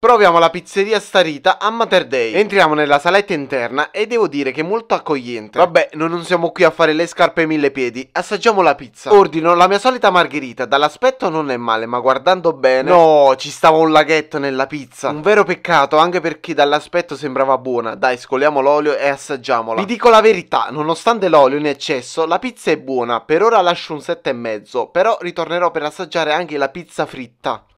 Proviamo la pizzeria Starita a Mater Day. Entriamo nella saletta interna e devo dire che è molto accogliente. Vabbè, noi non siamo qui a fare le scarpe ai mille piedi. Assaggiamo la pizza. Ordino la mia solita margherita. Dall'aspetto non è male, ma guardando bene... No, ci stava un laghetto nella pizza. Un vero peccato, anche perché dall'aspetto sembrava buona. Dai, scoliamo l'olio e assaggiamola. Vi dico la verità, nonostante l'olio in eccesso, la pizza è buona. Per ora lascio un 7,5, però ritornerò per assaggiare anche la pizza fritta.